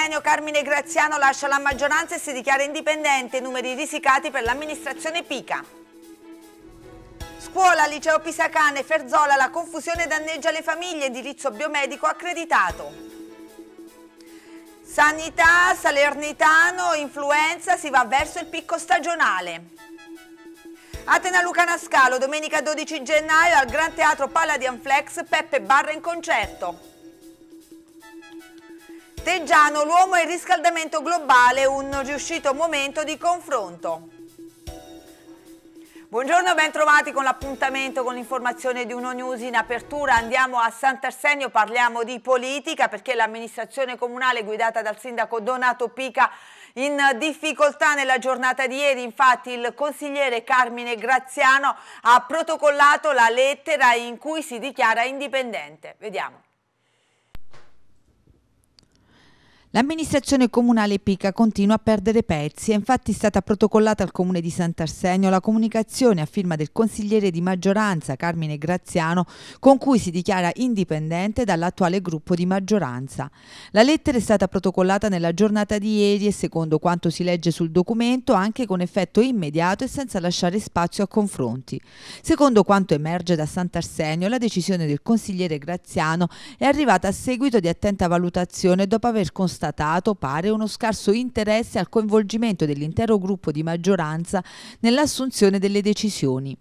Arsenio Carmine Graziano lascia la maggioranza e si dichiara indipendente, numeri risicati per l'amministrazione Pica. Scuola, liceo Pisacane, Ferzola, la confusione danneggia le famiglie, indirizzo biomedico accreditato. Sanità, Salernitano, influenza, si va verso il picco stagionale. Atena Lucana Scalo, domenica 12 gennaio al Gran Teatro Palladian Flex, Peppe Barra in concerto. Teggiano, l'uomo e il riscaldamento globale, un riuscito momento di confronto. Buongiorno, ben trovati con l'appuntamento con l'informazione di Uno News in apertura. Andiamo a Sant'Arsenio, parliamo di politica perché l'amministrazione comunale guidata dal sindaco Donato Pica in difficoltà nella giornata di ieri, infatti il consigliere Carmine Graziano ha protocollato la lettera in cui si dichiara indipendente. Vediamo. L'amministrazione comunale Pica continua a perdere pezzi, è infatti stata protocollata al comune di Sant'Arsenio la comunicazione a firma del consigliere di maggioranza Carmine Graziano con cui si dichiara indipendente dall'attuale gruppo di maggioranza. La lettera è stata protocollata nella giornata di ieri e secondo quanto si legge sul documento anche con effetto immediato e senza lasciare spazio a confronti. Secondo quanto emerge da Sant'Arsenio la decisione del consigliere Graziano è arrivata a seguito di attenta valutazione dopo aver constatato constatato, pare, uno scarso interesse al coinvolgimento dell'intero gruppo di maggioranza nell'assunzione delle decisioni.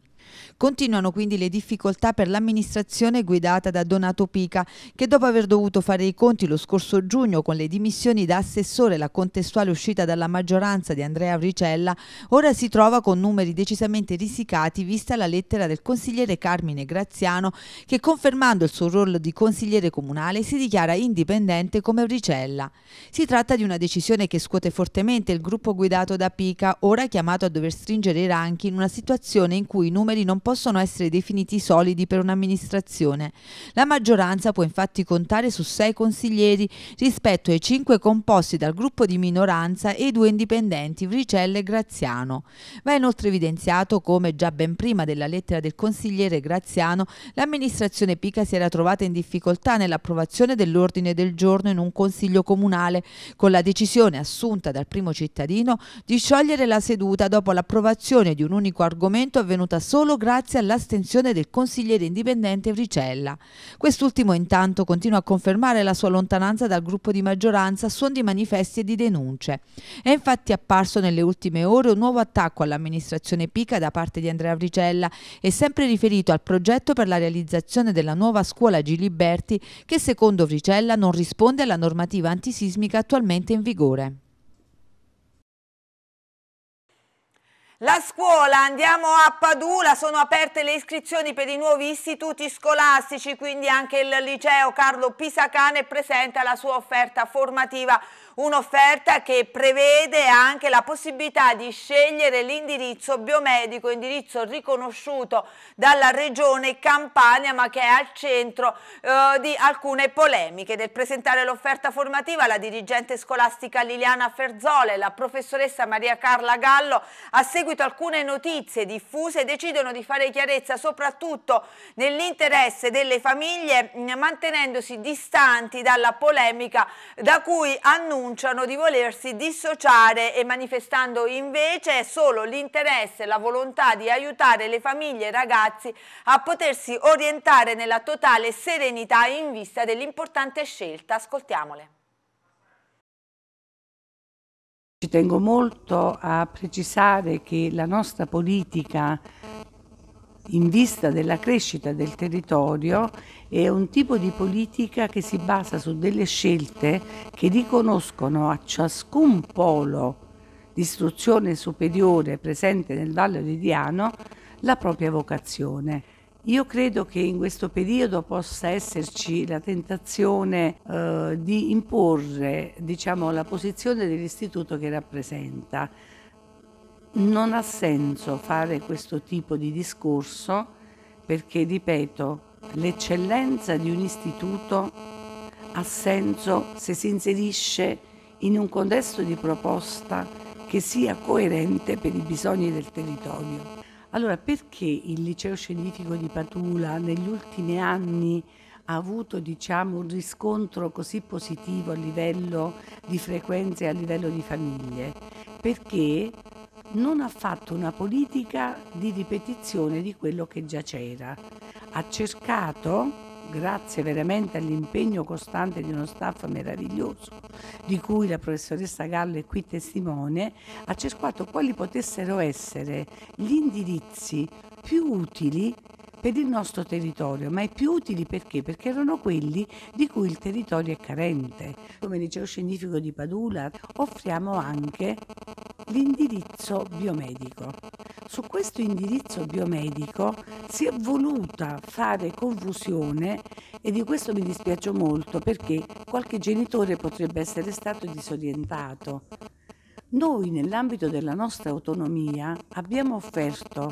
Continuano quindi le difficoltà per l'amministrazione guidata da Donato Pica, che dopo aver dovuto fare i conti lo scorso giugno con le dimissioni da assessore e la contestuale uscita dalla maggioranza di Andrea Auricella, ora si trova con numeri decisamente risicati vista la lettera del consigliere Carmine Graziano che confermando il suo ruolo di consigliere comunale si dichiara indipendente come Auricella. Si tratta di una decisione che scuote fortemente il gruppo guidato da Pica, ora chiamato a dover stringere i ranchi in una situazione in cui i numeri non possono essere definiti solidi per un'amministrazione. La maggioranza può infatti contare su sei consiglieri rispetto ai cinque composti dal gruppo di minoranza e i due indipendenti Vricella e Graziano. Va inoltre evidenziato come già ben prima della lettera del consigliere Graziano l'amministrazione Pica si era trovata in difficoltà nell'approvazione dell'ordine del giorno in un consiglio comunale con la decisione assunta dal primo cittadino di sciogliere la seduta dopo l'approvazione di un unico argomento avvenuta solo grazie grazie all'astensione del consigliere indipendente Vricella. Quest'ultimo intanto continua a confermare la sua lontananza dal gruppo di maggioranza a suon di manifesti e di denunce. È infatti apparso nelle ultime ore un nuovo attacco all'amministrazione Pica da parte di Andrea Vricella e sempre riferito al progetto per la realizzazione della nuova scuola Giliberti che secondo Vricella non risponde alla normativa antisismica attualmente in vigore. La scuola, andiamo a Padula, sono aperte le iscrizioni per i nuovi istituti scolastici, quindi anche il liceo Carlo Pisacane è presente alla sua offerta formativa un'offerta che prevede anche la possibilità di scegliere l'indirizzo biomedico, indirizzo riconosciuto dalla Regione Campania ma che è al centro eh, di alcune polemiche. Nel presentare l'offerta formativa la dirigente scolastica Liliana Ferzola e la professoressa Maria Carla Gallo a seguito alcune notizie diffuse decidono di fare chiarezza soprattutto nell'interesse delle famiglie mantenendosi distanti dalla polemica da cui annuncia annunciano di volersi dissociare e manifestando invece solo l'interesse e la volontà di aiutare le famiglie e i ragazzi a potersi orientare nella totale serenità in vista dell'importante scelta. Ascoltiamole. Ci tengo molto a precisare che la nostra politica in vista della crescita del territorio è un tipo di politica che si basa su delle scelte che riconoscono a ciascun polo di istruzione superiore presente nel Valle di Diano la propria vocazione. Io credo che in questo periodo possa esserci la tentazione eh, di imporre diciamo, la posizione dell'istituto che rappresenta non ha senso fare questo tipo di discorso perché, ripeto, l'eccellenza di un istituto ha senso se si inserisce in un contesto di proposta che sia coerente per i bisogni del territorio. Allora, perché il liceo scientifico di Patula negli ultimi anni ha avuto diciamo, un riscontro così positivo a livello di frequenze e a livello di famiglie? Perché non ha fatto una politica di ripetizione di quello che già c'era. Ha cercato, grazie veramente all'impegno costante di uno staff meraviglioso, di cui la professoressa Gallo è qui testimone, ha cercato quali potessero essere gli indirizzi più utili per il nostro territorio, ma i più utili perché? Perché erano quelli di cui il territorio è carente. Come liceo scientifico di Padula offriamo anche l'indirizzo biomedico. Su questo indirizzo biomedico si è voluta fare confusione e di questo mi dispiace molto perché qualche genitore potrebbe essere stato disorientato. Noi nell'ambito della nostra autonomia abbiamo offerto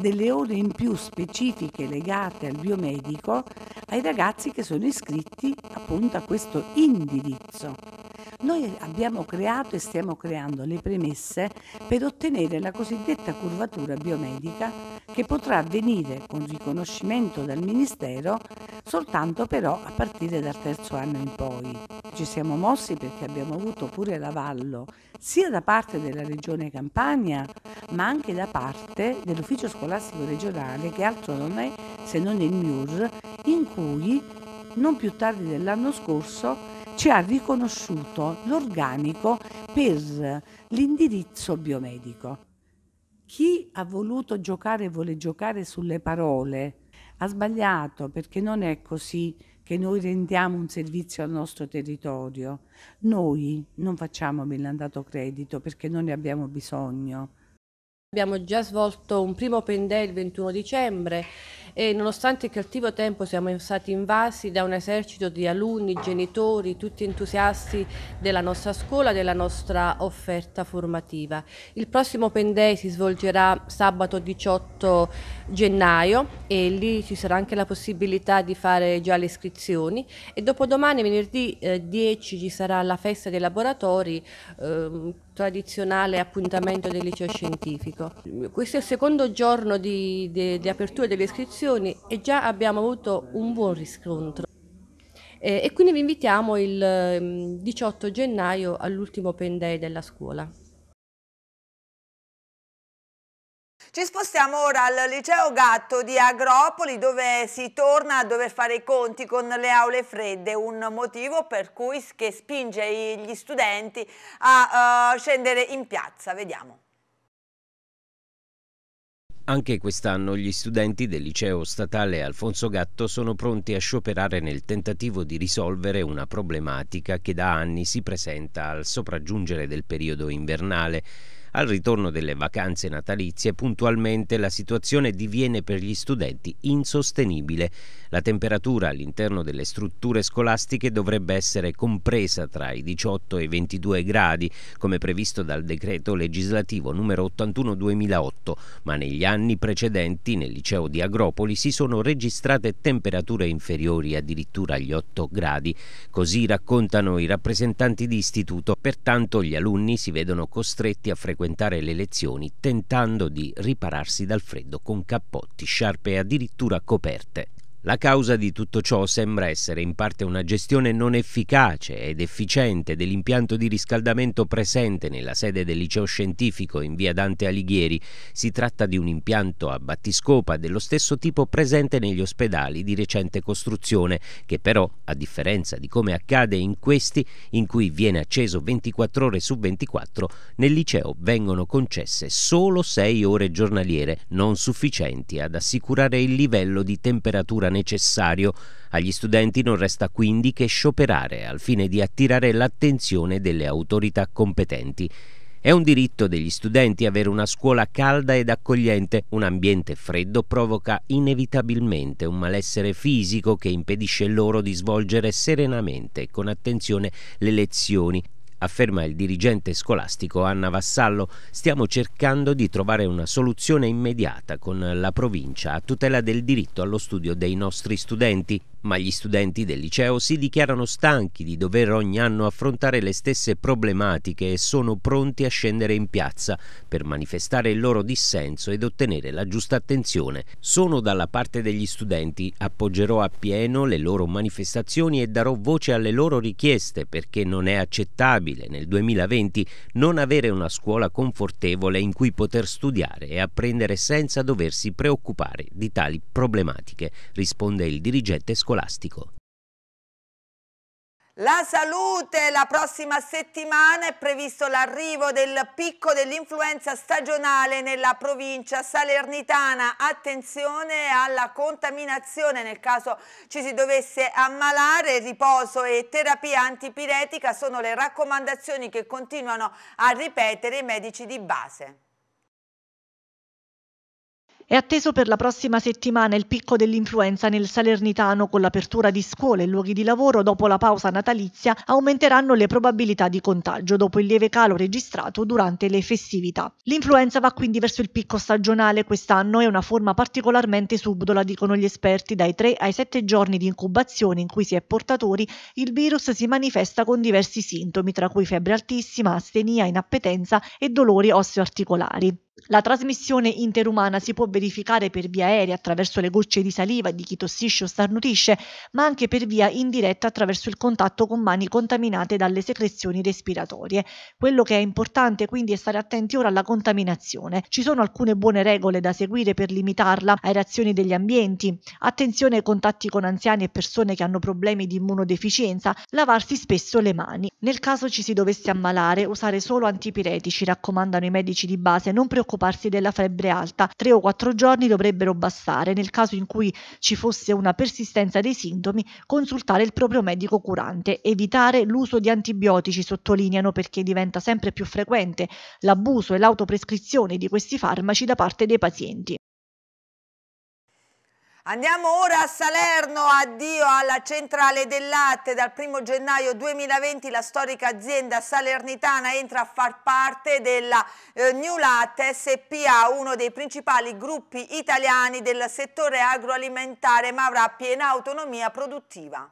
delle ore in più specifiche legate al biomedico ai ragazzi che sono iscritti appunto a questo indirizzo. Noi abbiamo creato e stiamo creando le premesse per ottenere la cosiddetta curvatura biomedica che potrà avvenire con riconoscimento dal Ministero soltanto però a partire dal terzo anno in poi ci siamo mossi perché abbiamo avuto pure l'avallo sia da parte della Regione Campania ma anche da parte dell'Ufficio Scolastico Regionale che altro non è se non il MIUR in cui non più tardi dell'anno scorso ci ha riconosciuto l'organico per l'indirizzo biomedico. Chi ha voluto giocare e vuole giocare sulle parole ha sbagliato perché non è così che noi rendiamo un servizio al nostro territorio. Noi non facciamo millandato credito perché non ne abbiamo bisogno. Abbiamo già svolto un primo open day il 21 dicembre e nonostante il cattivo tempo siamo stati invasi da un esercito di alunni, genitori, tutti entusiasti della nostra scuola, della nostra offerta formativa. Il prossimo open day si svolgerà sabato 18 gennaio e lì ci sarà anche la possibilità di fare già le iscrizioni e dopodomani venerdì 10 eh, ci sarà la festa dei laboratori eh, tradizionale appuntamento del liceo scientifico. Questo è il secondo giorno di, di, di apertura delle iscrizioni e già abbiamo avuto un buon riscontro. Eh, e quindi vi invitiamo il 18 ehm, gennaio all'ultimo open day della scuola. Ci spostiamo ora al liceo Gatto di Agropoli dove si torna a dover fare i conti con le aule fredde, un motivo per cui che spinge gli studenti a uh, scendere in piazza. Vediamo. Anche quest'anno gli studenti del liceo statale Alfonso Gatto sono pronti a scioperare nel tentativo di risolvere una problematica che da anni si presenta al sopraggiungere del periodo invernale. Al ritorno delle vacanze natalizie, puntualmente la situazione diviene per gli studenti insostenibile. La temperatura all'interno delle strutture scolastiche dovrebbe essere compresa tra i 18 e i 22 gradi, come previsto dal decreto legislativo numero 81-2008, ma negli anni precedenti nel liceo di Agropoli si sono registrate temperature inferiori addirittura agli 8 gradi. Così raccontano i rappresentanti di istituto, pertanto gli alunni si vedono costretti a frequentare frequentare le lezioni tentando di ripararsi dal freddo con cappotti, sciarpe e addirittura coperte. La causa di tutto ciò sembra essere in parte una gestione non efficace ed efficiente dell'impianto di riscaldamento presente nella sede del liceo scientifico in via Dante Alighieri. Si tratta di un impianto a battiscopa dello stesso tipo presente negli ospedali di recente costruzione, che però, a differenza di come accade in questi, in cui viene acceso 24 ore su 24, nel liceo vengono concesse solo 6 ore giornaliere, non sufficienti ad assicurare il livello di temperatura necessario. Agli studenti non resta quindi che scioperare al fine di attirare l'attenzione delle autorità competenti. È un diritto degli studenti avere una scuola calda ed accogliente. Un ambiente freddo provoca inevitabilmente un malessere fisico che impedisce loro di svolgere serenamente e con attenzione le lezioni afferma il dirigente scolastico Anna Vassallo, stiamo cercando di trovare una soluzione immediata con la provincia a tutela del diritto allo studio dei nostri studenti ma gli studenti del liceo si dichiarano stanchi di dover ogni anno affrontare le stesse problematiche e sono pronti a scendere in piazza per manifestare il loro dissenso ed ottenere la giusta attenzione. Sono dalla parte degli studenti, appoggerò appieno le loro manifestazioni e darò voce alle loro richieste perché non è accettabile nel 2020 non avere una scuola confortevole in cui poter studiare e apprendere senza doversi preoccupare di tali problematiche, risponde il dirigente scolastico scolastico. La salute, la prossima settimana è previsto l'arrivo del picco dell'influenza stagionale nella provincia salernitana. Attenzione alla contaminazione nel caso ci si dovesse ammalare, riposo e terapia antipiretica sono le raccomandazioni che continuano a ripetere i medici di base. È atteso per la prossima settimana il picco dell'influenza nel Salernitano con l'apertura di scuole e luoghi di lavoro dopo la pausa natalizia aumenteranno le probabilità di contagio dopo il lieve calo registrato durante le festività. L'influenza va quindi verso il picco stagionale quest'anno è una forma particolarmente subdola dicono gli esperti dai 3 ai 7 giorni di incubazione in cui si è portatori il virus si manifesta con diversi sintomi tra cui febbre altissima, astenia, inappetenza e dolori osteoarticolari. La trasmissione interumana si può verificare per via aerea attraverso le gocce di saliva di chi tossisce o starnutisce, ma anche per via indiretta attraverso il contatto con mani contaminate dalle secrezioni respiratorie. Quello che è importante quindi è stare attenti ora alla contaminazione. Ci sono alcune buone regole da seguire per limitarla, aerazioni degli ambienti, attenzione ai contatti con anziani e persone che hanno problemi di immunodeficienza, lavarsi spesso le mani. Nel caso ci si dovesse ammalare, usare solo antipiretici, raccomandano i medici di base, non preoccuparsi occuparsi della febbre alta. Tre o quattro giorni dovrebbero bastare. Nel caso in cui ci fosse una persistenza dei sintomi, consultare il proprio medico curante. Evitare l'uso di antibiotici, sottolineano, perché diventa sempre più frequente l'abuso e l'autoprescrizione di questi farmaci da parte dei pazienti. Andiamo ora a Salerno, addio alla centrale del latte. Dal 1 gennaio 2020 la storica azienda salernitana entra a far parte della eh, New Latte SPA, uno dei principali gruppi italiani del settore agroalimentare, ma avrà piena autonomia produttiva.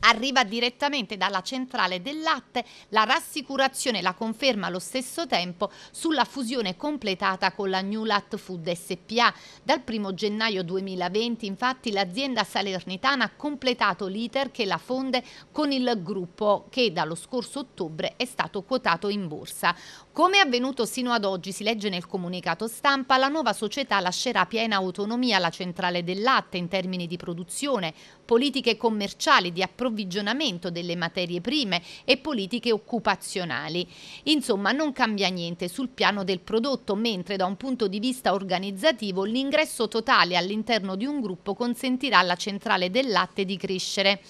Arriva direttamente dalla centrale del latte la rassicurazione la conferma allo stesso tempo sulla fusione completata con la New Lat Food SPA. Dal 1 gennaio 2020 infatti l'azienda salernitana ha completato l'iter che la fonde con il gruppo che dallo scorso ottobre è stato quotato in borsa. Come è avvenuto sino ad oggi, si legge nel comunicato stampa, la nuova società lascerà piena autonomia alla centrale del latte in termini di produzione, politiche commerciali, di approvvigionamento delle materie prime e politiche occupazionali. Insomma, non cambia niente sul piano del prodotto, mentre da un punto di vista organizzativo l'ingresso totale all'interno di un gruppo consentirà alla centrale del latte di crescere.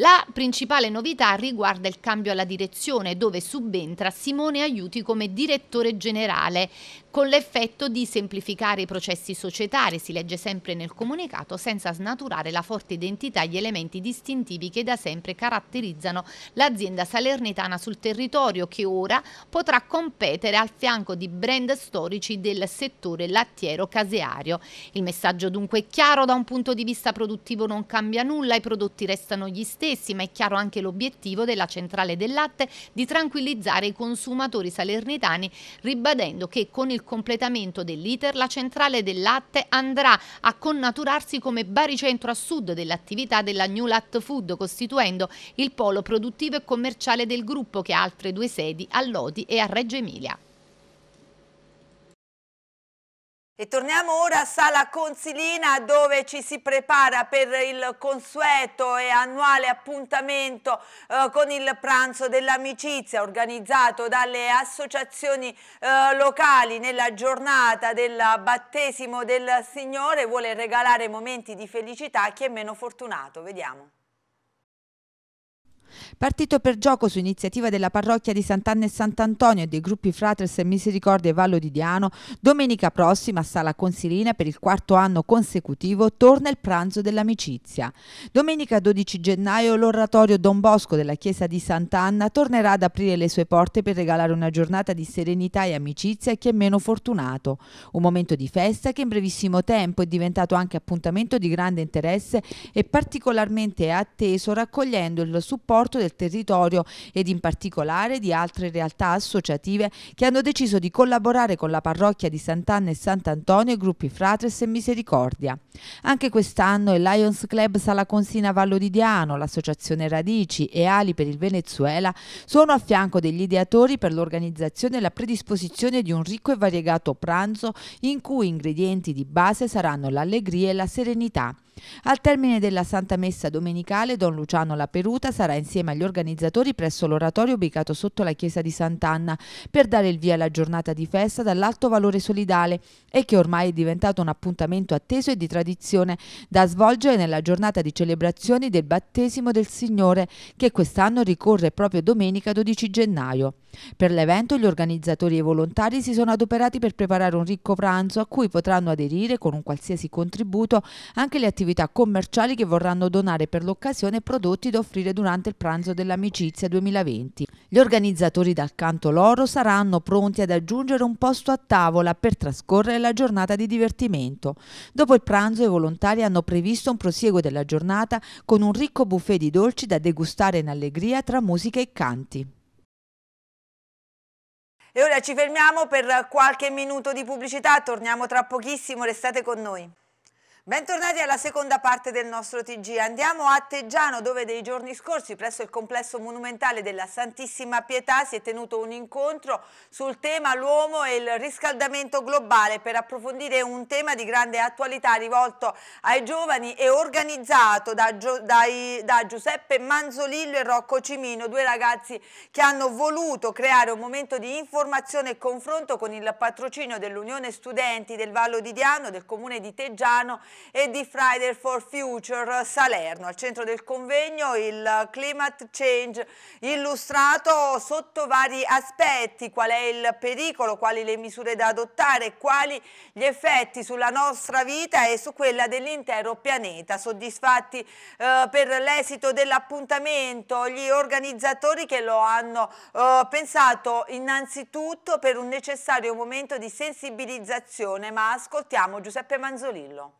La principale novità riguarda il cambio alla direzione dove subentra Simone Aiuti come direttore generale con l'effetto di semplificare i processi societari, si legge sempre nel comunicato, senza snaturare la forte identità e gli elementi distintivi che da sempre caratterizzano l'azienda salernitana sul territorio che ora potrà competere al fianco di brand storici del settore lattiero-caseario. Il messaggio dunque è chiaro da un punto di vista produttivo non cambia nulla, i prodotti restano gli stessi, ma è chiaro anche l'obiettivo della centrale del latte di tranquillizzare i consumatori salernitani ribadendo che con il completamento dell'iter, la centrale del latte andrà a connaturarsi come baricentro a sud dell'attività della New Lat Food, costituendo il polo produttivo e commerciale del gruppo che ha altre due sedi a Lodi e a Reggio Emilia. E torniamo ora a Sala Consilina dove ci si prepara per il consueto e annuale appuntamento eh, con il pranzo dell'amicizia organizzato dalle associazioni eh, locali nella giornata del battesimo del Signore vuole regalare momenti di felicità a chi è meno fortunato. Vediamo. Partito per gioco su iniziativa della parrocchia di Sant'Anna e Sant'Antonio e dei gruppi Fratres e Misericordia e Vallo di Diano, domenica prossima a Sala Consilina per il quarto anno consecutivo torna il pranzo dell'amicizia. Domenica 12 gennaio l'oratorio Don Bosco della chiesa di Sant'Anna tornerà ad aprire le sue porte per regalare una giornata di serenità e amicizia a chi è meno fortunato. Un momento di festa che in brevissimo tempo è diventato anche appuntamento di grande interesse e particolarmente atteso raccogliendo il supporto del del territorio ed in particolare di altre realtà associative che hanno deciso di collaborare con la parrocchia di Sant'Anna e Sant'Antonio e gruppi Fratres e Misericordia. Anche quest'anno il Lions Club Sala Consina Vallo di Diano, l'associazione Radici e Ali per il Venezuela sono a fianco degli ideatori per l'organizzazione e la predisposizione di un ricco e variegato pranzo in cui ingredienti di base saranno l'allegria e la serenità. Al termine della Santa Messa domenicale, Don Luciano La Peruta sarà insieme agli organizzatori presso l'oratorio ubicato sotto la chiesa di Sant'Anna per dare il via alla giornata di festa dall'alto valore solidale e che ormai è diventato un appuntamento atteso e di tradizione da svolgere nella giornata di celebrazioni del battesimo del Signore che quest'anno ricorre proprio domenica 12 gennaio. Per l'evento gli organizzatori e i volontari si sono adoperati per preparare un ricco pranzo a cui potranno aderire con un qualsiasi contributo anche le attività commerciali che vorranno donare per l'occasione prodotti da offrire durante il pranzo dell'amicizia 2020. Gli organizzatori dal canto loro saranno pronti ad aggiungere un posto a tavola per trascorrere la giornata di divertimento. Dopo il pranzo i volontari hanno previsto un prosieguo della giornata con un ricco buffet di dolci da degustare in allegria tra musica e canti. E ora ci fermiamo per qualche minuto di pubblicità, torniamo tra pochissimo, restate con noi. Bentornati alla seconda parte del nostro TG. Andiamo a Teggiano dove dei giorni scorsi presso il complesso monumentale della Santissima Pietà si è tenuto un incontro sul tema l'uomo e il riscaldamento globale per approfondire un tema di grande attualità rivolto ai giovani e organizzato da, dai, da Giuseppe Manzolillo e Rocco Cimino, due ragazzi che hanno voluto creare un momento di informazione e confronto con il patrocinio dell'Unione Studenti del Vallo di Diano, del Comune di Teggiano e di Friday for Future Salerno. Al centro del convegno il climate change illustrato sotto vari aspetti, qual è il pericolo, quali le misure da adottare, quali gli effetti sulla nostra vita e su quella dell'intero pianeta. Soddisfatti eh, per l'esito dell'appuntamento gli organizzatori che lo hanno eh, pensato innanzitutto per un necessario momento di sensibilizzazione, ma ascoltiamo Giuseppe Manzolillo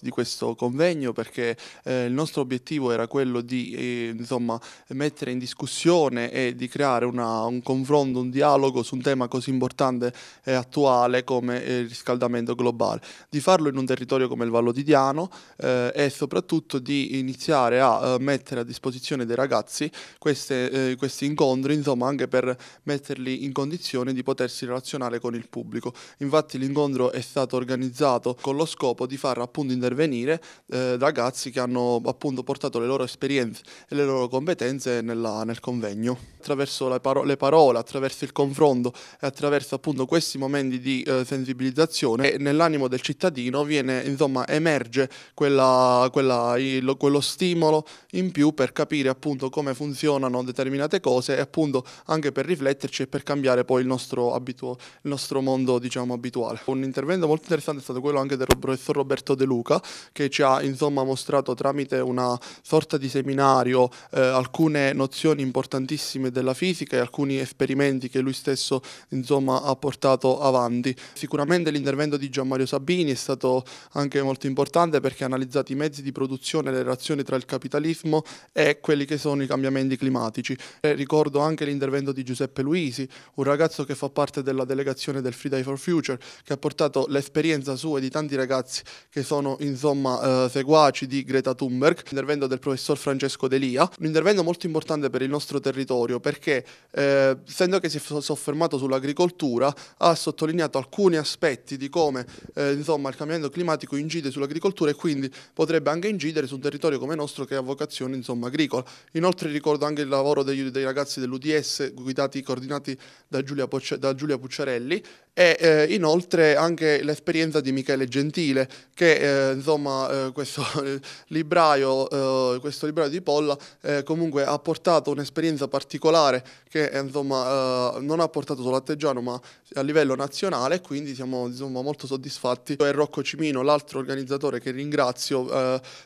di questo convegno perché eh, il nostro obiettivo era quello di eh, insomma, mettere in discussione e di creare una, un confronto, un dialogo su un tema così importante e attuale come eh, il riscaldamento globale, di farlo in un territorio come il Vallodidiano eh, e soprattutto di iniziare a eh, mettere a disposizione dei ragazzi queste, eh, questi incontri insomma, anche per metterli in condizione di potersi relazionare con il pubblico. Infatti l'incontro è stato organizzato con lo scopo di far appunto appunto intervenire eh, ragazzi che hanno appunto portato le loro esperienze e le loro competenze nella, nel convegno. Attraverso le, paro le, parole, attraverso il confronto e attraverso appunto questi momenti di eh, sensibilizzazione eh, nell'animo del cittadino viene insomma emerge quella, quella, il, quello stimolo in più per capire appunto come funzionano determinate cose e appunto anche per rifletterci e per cambiare poi il nostro, abituo, il nostro mondo diciamo abituale. Un intervento molto interessante è stato quello anche del professor Roberto De Luca Luca che ci ha insomma mostrato tramite una sorta di seminario eh, alcune nozioni importantissime della fisica e alcuni esperimenti che lui stesso insomma ha portato avanti. Sicuramente l'intervento di Gianmario Sabini è stato anche molto importante perché ha analizzato i mezzi di produzione e le relazioni tra il capitalismo e quelli che sono i cambiamenti climatici. E ricordo anche l'intervento di Giuseppe Luisi, un ragazzo che fa parte della delegazione del Friday for Future che ha portato l'esperienza sua e di tanti ragazzi che sono sono insomma eh, seguaci di Greta Thunberg, l'intervento del professor Francesco Delia, un intervento molto importante per il nostro territorio perché eh, essendo che si è soffermato sull'agricoltura ha sottolineato alcuni aspetti di come eh, insomma il cambiamento climatico incide sull'agricoltura e quindi potrebbe anche incidere su un territorio come il nostro che ha vocazione insomma agricola. Inoltre ricordo anche il lavoro degli, dei ragazzi dell'UDS guidati e coordinati da Giulia, da Giulia Pucciarelli e eh, inoltre anche l'esperienza di Michele Gentile che eh, insomma eh, questo, libraio, eh, questo libraio di Polla eh, comunque ha portato un'esperienza particolare che eh, insomma non ha portato solo a Teggiano ma a livello nazionale quindi siamo insomma molto soddisfatti e Rocco Cimino l'altro organizzatore che ringrazio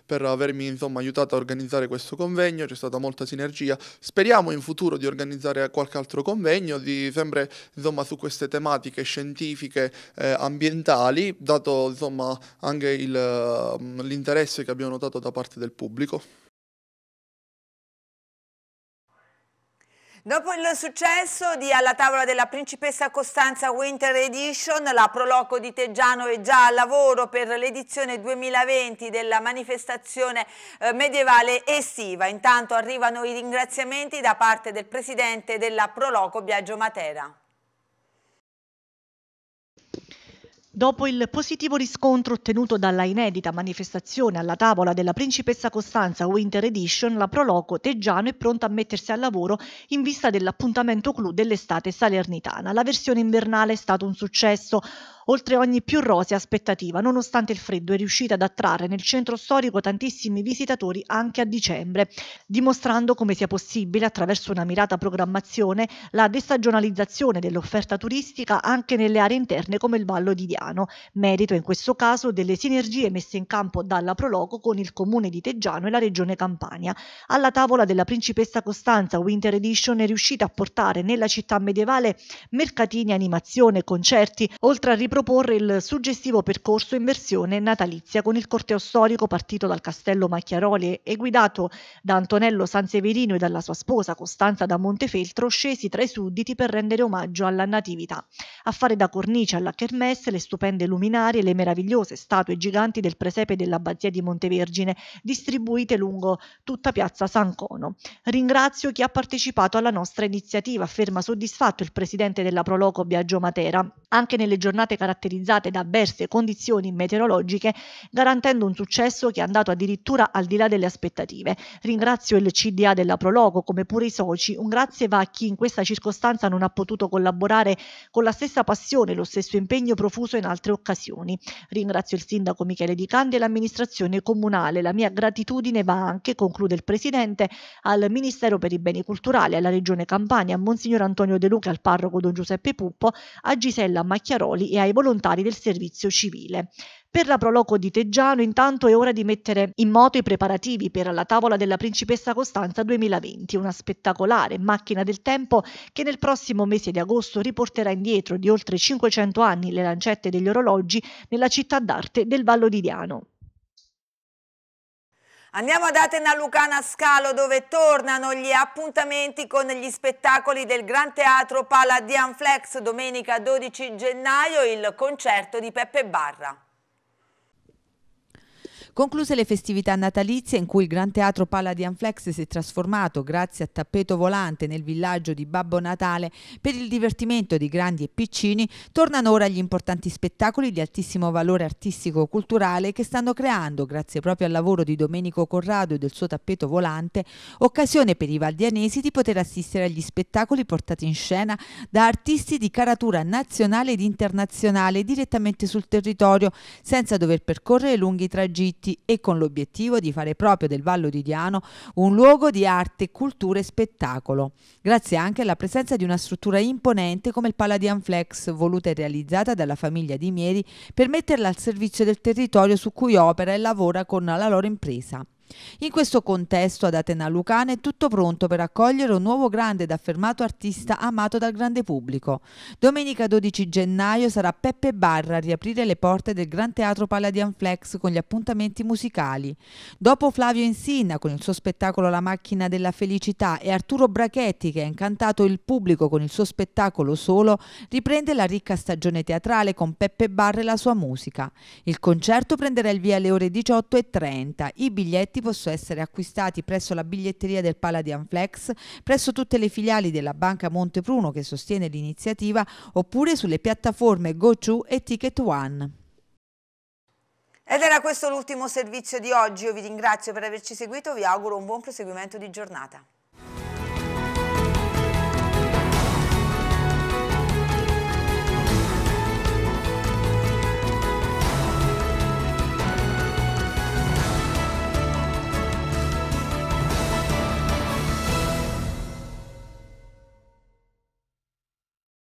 per avermi insomma aiutato a organizzare questo convegno c'è stata molta sinergia speriamo in futuro di organizzare qualche altro convegno di sempre insomma su queste tematiche scientifiche scientifiche eh, ambientali, dato insomma, anche il, mm, l'interesse che abbiamo notato da parte del pubblico. Dopo il successo di Alla tavola della principessa Costanza Winter Edition, la Proloco di Teggiano è già al lavoro per l'edizione 2020 della manifestazione eh, medievale estiva. Intanto arrivano i ringraziamenti da parte del presidente della Proloco Biagio Matera. Dopo il positivo riscontro ottenuto dalla inedita manifestazione alla tavola della Principessa Costanza Winter Edition, la Proloco Teggiano è pronta a mettersi al lavoro in vista dell'appuntamento clou dell'estate salernitana. La versione invernale è stato un successo. Oltre ogni più rosea aspettativa, nonostante il freddo è riuscita ad attrarre nel centro storico tantissimi visitatori anche a dicembre, dimostrando come sia possibile attraverso una mirata programmazione la destagionalizzazione dell'offerta turistica anche nelle aree interne come il Vallo di Diano, merito in questo caso delle sinergie messe in campo dalla Proloco con il comune di Teggiano e la regione Campania. Alla tavola della principessa Costanza Winter Edition è riuscita a portare nella città medievale mercatini, animazione, concerti, oltre a riprendere riproporre il suggestivo percorso in versione natalizia con il corteo storico partito dal castello Macchiaroli e guidato da Antonello Sanseverino e dalla sua sposa Costanza da Montefeltro scesi tra i sudditi per rendere omaggio alla Natività, a fare da cornice alla Kermesse le stupende luminarie, le meravigliose statue giganti del presepe dell'abbazia di Montevergine distribuite lungo tutta piazza San Cono. Ringrazio chi ha partecipato alla nostra iniziativa, afferma soddisfatto il presidente della Proloco Biagio Matera. Anche nelle giornate caratterizzate da avverse condizioni meteorologiche, garantendo un successo che è andato addirittura al di là delle aspettative. Ringrazio il CDA della Prologo, come pure i soci. Un grazie va a chi in questa circostanza non ha potuto collaborare con la stessa passione e lo stesso impegno profuso in altre occasioni. Ringrazio il sindaco Michele Di Candi e l'amministrazione comunale. La mia gratitudine va anche, conclude il presidente, al Ministero per i Beni Culturali, alla Regione Campania, a Monsignor Antonio De Luca, al parroco Don Giuseppe Puppo, a Gisella Macchiaroli e ai ai volontari del servizio civile. Per la Proloco di Teggiano intanto è ora di mettere in moto i preparativi per la Tavola della Principessa Costanza 2020, una spettacolare macchina del tempo che nel prossimo mese di agosto riporterà indietro di oltre 500 anni le lancette degli orologi nella città d'arte del Vallo di Diano. Andiamo ad Atena Lucana Scalo dove tornano gli appuntamenti con gli spettacoli del Gran Teatro Paladian Flex domenica 12 gennaio il concerto di Peppe Barra. Concluse le festività natalizie in cui il Gran Teatro Pala di Anflex si è trasformato grazie a tappeto volante nel villaggio di Babbo Natale per il divertimento di grandi e piccini, tornano ora gli importanti spettacoli di altissimo valore artistico-culturale che stanno creando, grazie proprio al lavoro di Domenico Corrado e del suo tappeto volante, occasione per i valdianesi di poter assistere agli spettacoli portati in scena da artisti di caratura nazionale ed internazionale direttamente sul territorio, senza dover percorrere lunghi tragitti diritti e con l'obiettivo di fare proprio del Vallo di Diano un luogo di arte, cultura e spettacolo, grazie anche alla presenza di una struttura imponente come il Palladian Flex, voluta e realizzata dalla famiglia di Mieri per metterla al servizio del territorio su cui opera e lavora con la loro impresa. In questo contesto ad Atena Lucana è tutto pronto per accogliere un nuovo grande ed affermato artista amato dal grande pubblico. Domenica 12 gennaio sarà Peppe Barra a riaprire le porte del Gran Teatro Palladian Flex con gli appuntamenti musicali. Dopo Flavio Insinna con il suo spettacolo La macchina della felicità e Arturo Brachetti che ha incantato il pubblico con il suo spettacolo Solo, riprende la ricca stagione teatrale con Peppe Barra e la sua musica. Il concerto prenderà il via alle ore 18.30. I biglietti possono essere acquistati presso la biglietteria del Palladian Flex, presso tutte le filiali della Banca Montepruno che sostiene l'iniziativa oppure sulle piattaforme GoTo e Ticket One. Ed era questo l'ultimo servizio di oggi, io vi ringrazio per averci seguito, vi auguro un buon proseguimento di giornata.